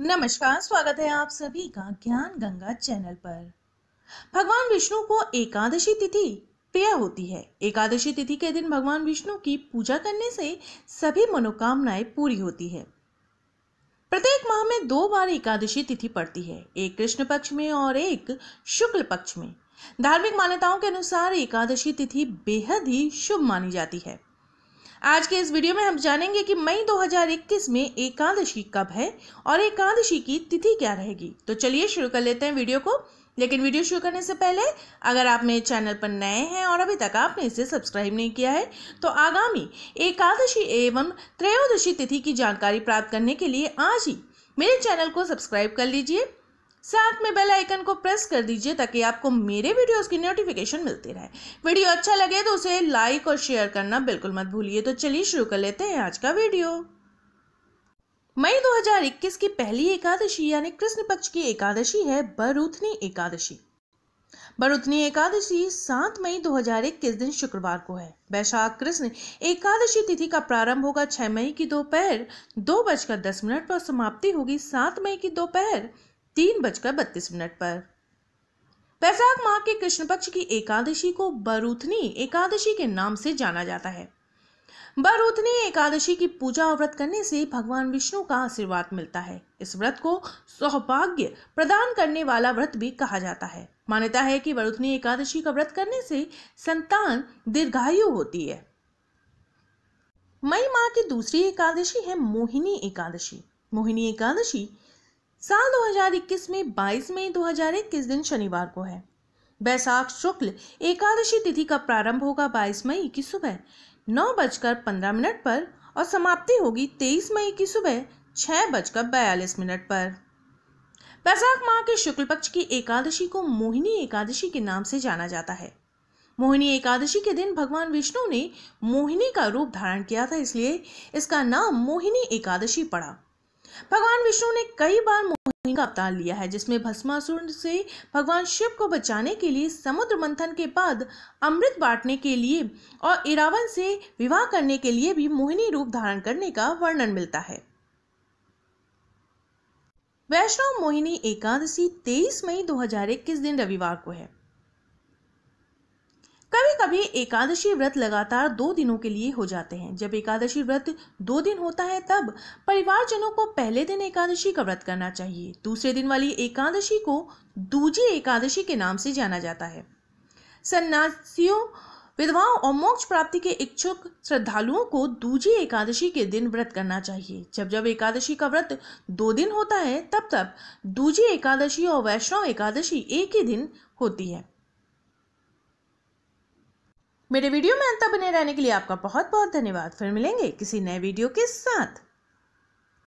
नमस्कार स्वागत है आप सभी का ज्ञान गंगा चैनल पर भगवान विष्णु को एकादशी तिथि प्रिय होती है एकादशी तिथि के दिन भगवान विष्णु की पूजा करने से सभी मनोकामनाएं पूरी होती है प्रत्येक माह में दो बार एकादशी तिथि पड़ती है एक कृष्ण पक्ष में और एक शुक्ल पक्ष में धार्मिक मान्यताओं के अनुसार एकादशी तिथि बेहद ही शुभ मानी जाती है आज के इस वीडियो में हम जानेंगे कि मई 2021 में एकादशी कब है और एकादशी की तिथि क्या रहेगी तो चलिए शुरू कर लेते हैं वीडियो को लेकिन वीडियो शुरू करने से पहले अगर आप मेरे चैनल पर नए हैं और अभी तक आपने इसे सब्सक्राइब नहीं किया है तो आगामी एकादशी एवं त्रयोदशी तिथि की जानकारी प्राप्त करने के लिए आज ही मेरे चैनल को सब्सक्राइब कर लीजिए साथ में बेल आइकन को प्रेस कर दीजिए ताकि आपको मेरे वीडियोस की नोटिफिकेशन मिलती रहे वीडियो अच्छा लगे तो उसे लाइक और शेयर करना बिल्कुल मत भूलिए तो चलिए शुरू कर लेते हैं आज का वीडियो मई 2021 की पहली एकादशी यानी कृष्ण पक्ष की एकादशी है बरूथनी एकादशी बरुतनी एकादशी सात मई 2021 दिन शुक्रवार को है वैशाख कृष्ण एकादशी तिथि का प्रारंभ होगा छह मई की दोपहर दो, दो बजकर दस मिनट पर समाप्ति होगी सात मई की दोपहर तीन बजकर बत्तीस मिनट पर बैसाख माह के कृष्ण पक्ष की एकादशी को बरूथनी एकादशी के नाम से जाना जाता है बरूथनी एकादशी की पूजा और व्रत करने से भगवान विष्णु का आशीर्वाद मिलता है इस व्रत को सौभाग्य प्रदान करने वाला व्रत भी कहा जाता है मान्यता है कि बरूथनी एकादशी का व्रत करने से संतान दीर्घायु होती है मई माह की दूसरी एकादशी है मोहिनी एकादशी मोहिनी एकादशी साल 2021 में 22 मई 2021 दिन शनिवार को है बैसाख शुक्ल एकादशी तिथि का प्रारंभ होगा 22 मई की सुबह नौ बजकर पंद्रह मिनट पर और समाप्ति होगी 23 मई की सुबह छह बजकर बयालीस मिनट पर बैसाख माह के शुक्ल पक्ष की एकादशी को मोहिनी एकादशी के नाम से जाना जाता है मोहिनी एकादशी के दिन भगवान विष्णु ने मोहिनी का रूप धारण किया था इसलिए इसका नाम मोहिनी एकादशी पड़ा भगवान विष्णु ने कई बार का अवतार लिया है जिसमें भस्मासुर से भगवान शिव को बचाने के लिए समुद्र मंथन के बाद अमृत बांटने के लिए और इरावन से विवाह करने के लिए भी मोहिनी रूप धारण करने का वर्णन मिलता है वैष्णव मोहिनी एकादशी 23 मई 2021 दिन रविवार को है कभी कभी एकादशी व्रत लगातार दो दिनों के लिए हो जाते हैं जब एकादशी व्रत दो दिन होता है तब परिवारजनों को पहले दिन एकादशी का व्रत करना चाहिए दूसरे दिन वाली एकादशी को दूजी एकादशी के नाम से जाना जाता है सन्यासियों विधवाओं और मोक्ष प्राप्ति के इच्छुक श्रद्धालुओं को दूजी एकादशी के दिन व्रत करना चाहिए जब जब एकादशी का व्रत दो दिन होता है तब तब दूजी एकादशी और वैष्णव एकादशी एक ही दिन होती है मेरे वीडियो में अंत बने रहने के लिए आपका बहुत बहुत धन्यवाद फिर मिलेंगे किसी नए वीडियो के साथ